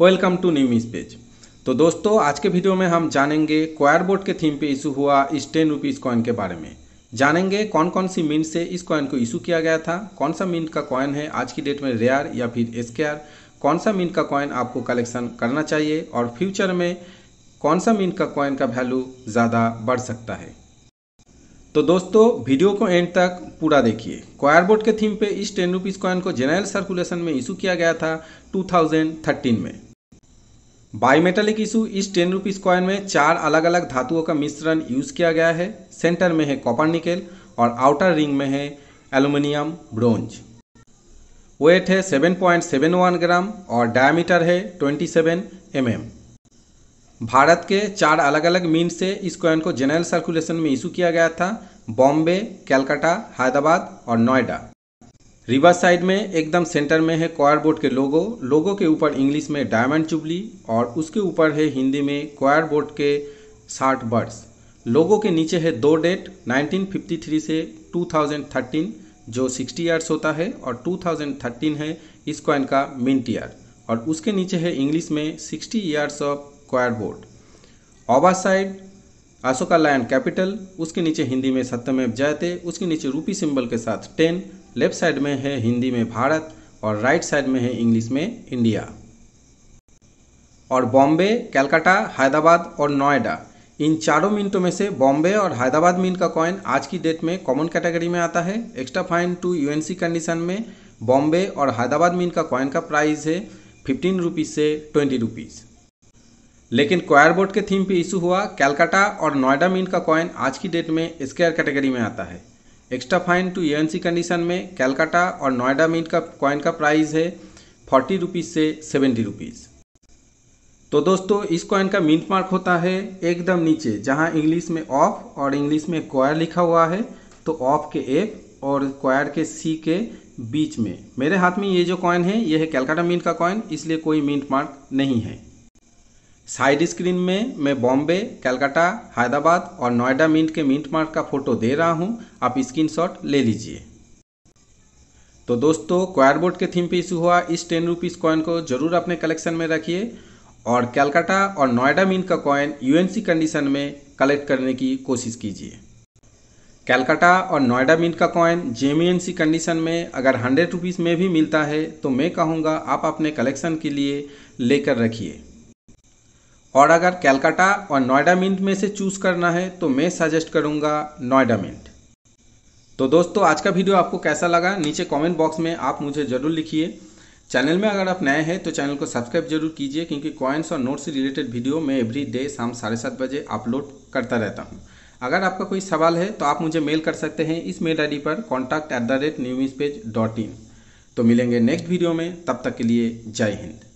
Welcome to new miss page तो दोस्तों आज के वीडियो में हम जानेंगे क्वायर बोर्ड के थीम पे इशू हुआ इस टेन रुपीज़ कॉइन के बारे में जानेंगे कौन कौन सी मिंट से इस कॉइन को इशू किया गया था कौन सा मिंट का कॉइन है आज की डेट में रेयर या फिर एस कौन सा मिंट का कॉइन आपको कलेक्शन करना चाहिए और फ्यूचर में कौन सा मिंट का कॉइन का वैल्यू ज़्यादा बढ़ सकता है तो दोस्तों वीडियो को एंड तक पूरा देखिए क्वायर बोर्ड के थीम पे इस टेन रुपीज़ कॉइन को जनरल सर्कुलेशन में इशू किया गया था 2013 में बायोमेटलिक इशू इस टेन रुपीज़ कॉइन में चार अलग अलग धातुओं का मिश्रण यूज़ किया गया है सेंटर में है कॉपर निकेल और आउटर रिंग में है एल्यूमिनियम ब्रोंज वेट है 7.71 ग्राम और डायमीटर है 27 सेवन mm. भारत के चार अलग अलग मीन से इस कॉइन को जनरल सर्कुलेशन में इशू किया गया था बॉम्बे कैलकाटा हैदराबाद और नोएडा रिवर साइड में एकदम सेंटर में है क्वार बोर्ड के लोगो लोगो के ऊपर इंग्लिश में डायमंड चुबली और उसके ऊपर है हिंदी में क्वार बोर्ड के साठ बर्ड्स लोगों के नीचे है दो डेट 1953 से 2013 जो 60 ईयर्स होता है और 2013 है इस कॉइन का मिंट ईयर और उसके नीचे है इंग्लिश में 60 ईयर्स ऑफ क्वार बोर्ड ओबा साइड अशोका लायन कैपिटल उसके नीचे हिंदी में सत्यमेव जयते उसके नीचे रूपी सिंबल के साथ टेन लेफ्ट साइड में है हिंदी में भारत और राइट साइड में है इंग्लिश में इंडिया और बॉम्बे कैलकाटा हैदराबाद और नोएडा इन चारों मिनटों में से बॉम्बे और हैदराबाद मिनट का कॉइन आज की डेट में कॉमन कैटेगरी में आता है extra fine to UNC condition में बॉम्बे और हैदराबाद मिनट का कॉइन का प्राइस है फिफ्टीन रुपीज़ से ट्वेंटी रुपीज़ लेकिन क्वायर बोर्ड के थीम पे इशू हुआ कैलकाटा और नोएडा मीन का कॉइन आज की डेट में स्क्वायर कैटेगरी में आता है extra fine to C condition में कैलकाटा और नोएडा मीट का कॉइन का प्राइस है फोर्टी रुपीज़ से सेवेंटी रुपीज़ तो दोस्तों इस कॉइन का मिंट मार्क होता है एकदम नीचे जहां इंग्लिश में ऑफ और इंग्लिश में क्वायर लिखा हुआ है तो ऑफ के एफ और क्वायर के सी के बीच में मेरे हाथ में ये जो कॉइन है ये है कैलकाटा मिंट का कॉइन इसलिए कोई मिंट मार्क नहीं है साइड स्क्रीन में मैं बॉम्बे कलकत्ता हैदराबाद और नोएडा मिंट के मिंट मार्क का फ़ोटो दे रहा हूँ आप स्क्रीनशॉट ले लीजिए तो दोस्तों क्वायरबोर्ड के थीम पे इशू हुआ इस टेन रुपीज़ कॉइन को ज़रूर अपने कलेक्शन में रखिए और कैलकाटा और नोएडा मिंट का कॉइन यूएनसी कंडीशन में कलेक्ट करने की कोशिश कीजिए कैलकाटा और नोएडा मिंट का कॉइन जेमीएनसी कंडीशन में अगर हंड्रेड रुपीज़ में भी मिलता है तो मैं कहूँगा आप अपने कलेक्शन के लिए लेकर रखिए और अगर कैलकाटा और नोएडा मिंट में से चूज़ करना है तो मैं सजेस्ट करूँगा नोएडा मिंट तो दोस्तों आज का वीडियो आपको कैसा लगा नीचे कमेंट बॉक्स में आप मुझे ज़रूर लिखिए चैनल में अगर आप नए हैं तो चैनल को सब्सक्राइब जरूर कीजिए क्योंकि कॉइन्स और नोट से रिलेटेड वीडियो मैं एवरी डे शाम साढ़े सात बजे अपलोड करता रहता हूँ अगर आपका कोई सवाल है तो आप मुझे मेल कर सकते हैं इस मेल आई पर contact at the rate news page dot in तो मिलेंगे नेक्स्ट वीडियो में तब तक के लिए जय हिंद